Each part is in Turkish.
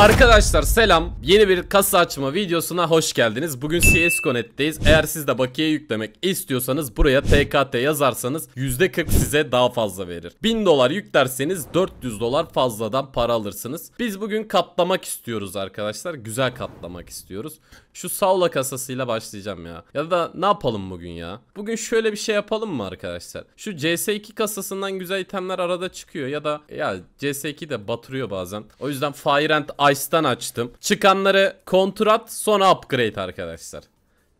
Arkadaşlar selam. Yeni bir kasa açma videosuna hoş geldiniz. Bugün CS:Connect'teyiz. Eğer siz de bakiye yüklemek istiyorsanız buraya TKT yazarsanız %40 size daha fazla verir. 1000 dolar yüklerseniz 400 dolar fazladan para alırsınız. Biz bugün katlamak istiyoruz arkadaşlar. Güzel katlamak istiyoruz. Şu Saula kasasıyla başlayacağım ya. Ya da ne yapalım bugün ya? Bugün şöyle bir şey yapalım mı arkadaşlar? Şu CS2 kasasından güzel itemler arada çıkıyor ya da ya CS2 de batırıyor bazen. O yüzden Fire and Ice'dan açtım. Çıkanları kontrat sonra upgrade arkadaşlar.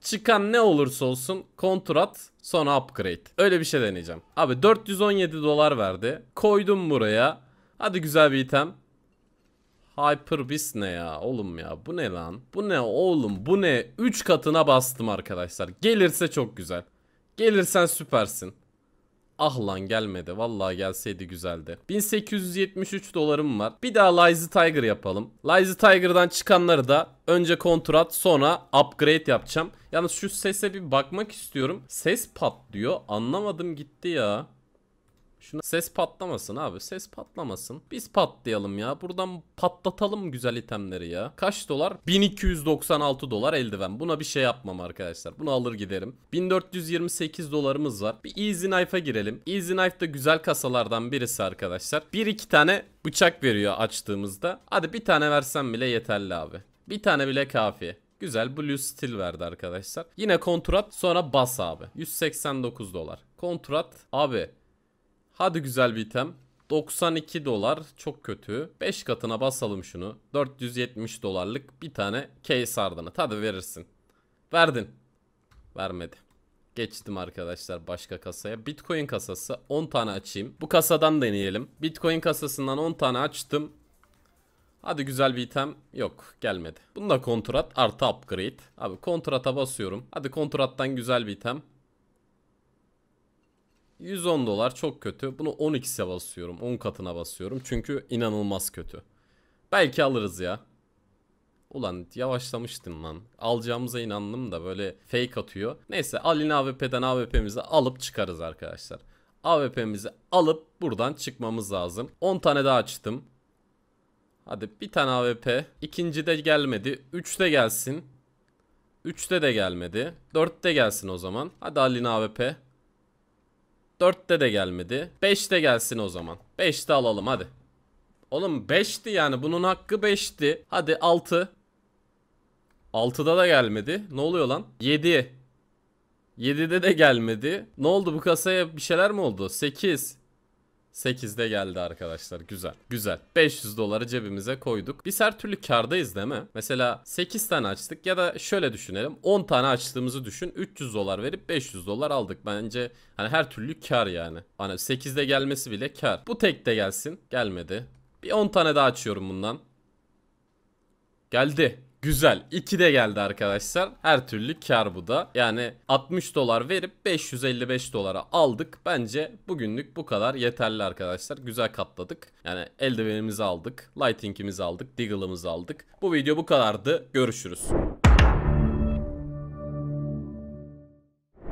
Çıkan ne olursa olsun kontrat sonra upgrade. Öyle bir şey deneyeceğim. Abi 417 dolar verdi. Koydum buraya. Hadi güzel bir item. Hyper Beast ne ya oğlum ya bu ne lan? Bu ne oğlum bu ne? 3 katına bastım arkadaşlar. Gelirse çok güzel. Gelirsen süpersin. Ah lan gelmedi. Vallahi gelseydi güzeldi. 1873 dolarım var. Bir daha Lazy Tiger yapalım. Lazy Tiger'dan çıkanları da önce kontrat sonra upgrade yapacağım. Yalnız şu sese bir bakmak istiyorum. Ses patlıyor. Anlamadım gitti ya. Şuna ses patlamasın abi. Ses patlamasın. Biz patlayalım ya. Buradan patlatalım güzel itemleri ya. Kaç dolar? 1296 dolar eldiven. Buna bir şey yapmam arkadaşlar. Bunu alır giderim. 1428 dolarımız var. Bir Easy Knife'a girelim. Easy Knife da güzel kasalardan birisi arkadaşlar. Bir iki tane bıçak veriyor açtığımızda. Hadi bir tane versem bile yeterli abi. Bir tane bile kafi. Güzel Blue Steel verdi arkadaşlar. Yine kontrat sonra bas abi. 189 dolar. Kontrat abi Hadi güzel bir item. 92 dolar çok kötü. 5 katına basalım şunu. 470 dolarlık bir tane case ardını. Hadi verirsin. Verdin. Vermedi. Geçtim arkadaşlar başka kasaya. Bitcoin kasası 10 tane açayım. Bu kasadan deneyelim. Bitcoin kasasından 10 tane açtım. Hadi güzel bir item. Yok gelmedi. Bunda kontrat artı upgrade. Abi kontrata basıyorum. Hadi kontrattan güzel bir item. 110 dolar çok kötü. Bunu 12'se basıyorum. 10 katına basıyorum. Çünkü inanılmaz kötü. Belki alırız ya. Ulan yavaşlamıştım lan. Alacağımıza inandım da böyle fake atıyor. Neyse Alin AWP'den AWP'mizi alıp çıkarız arkadaşlar. AWP'mizi alıp buradan çıkmamız lazım. 10 tane daha açtım. Hadi bir tane AWP. İkinci de gelmedi. Üç de gelsin. Üçte de gelmedi. Dörtte gelsin o zaman. Hadi Alin AWP. 4'te de gelmedi. 5'te gelsin o zaman. 5'te alalım hadi. Oğlum 5'ti yani bunun hakkı 5'ti. Hadi 6. 6'da da gelmedi. Ne oluyor lan? 7. 7'de de gelmedi. Ne oldu bu kasaya bir şeyler mi oldu? 8. 8'de geldi arkadaşlar güzel güzel 500 doları cebimize koyduk biz her türlü kardayız değil mi mesela 8 tane açtık ya da şöyle düşünelim 10 tane açtığımızı düşün 300 dolar verip 500 dolar aldık bence hani her türlü kar yani hani 8'de gelmesi bile kar bu tek de gelsin gelmedi bir 10 tane daha açıyorum bundan geldi Güzel. 2 de geldi arkadaşlar. Her türlü kar bu da. Yani 60 dolar verip 555 dolara aldık. Bence bugünlük bu kadar yeterli arkadaşlar. Güzel katladık. Yani eldivenimizi aldık. Lighting'imizi aldık. Deagle'ımızı aldık. Bu video bu kadardı. Görüşürüz.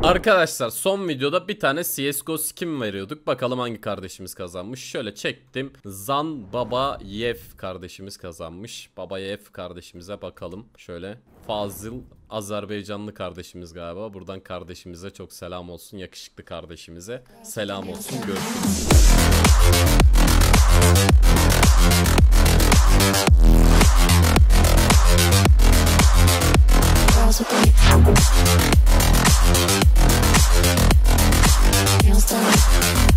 Arkadaşlar son videoda bir tane CSGO skin veriyorduk. Bakalım hangi kardeşimiz kazanmış. Şöyle çektim. Zan Baba Yef kardeşimiz kazanmış. Baba Yef kardeşimize bakalım. Şöyle Fazıl Azerbaycanlı kardeşimiz galiba. Buradan kardeşimize çok selam olsun. Yakışıklı kardeşimize selam olsun. Görüşürüz. Nails done.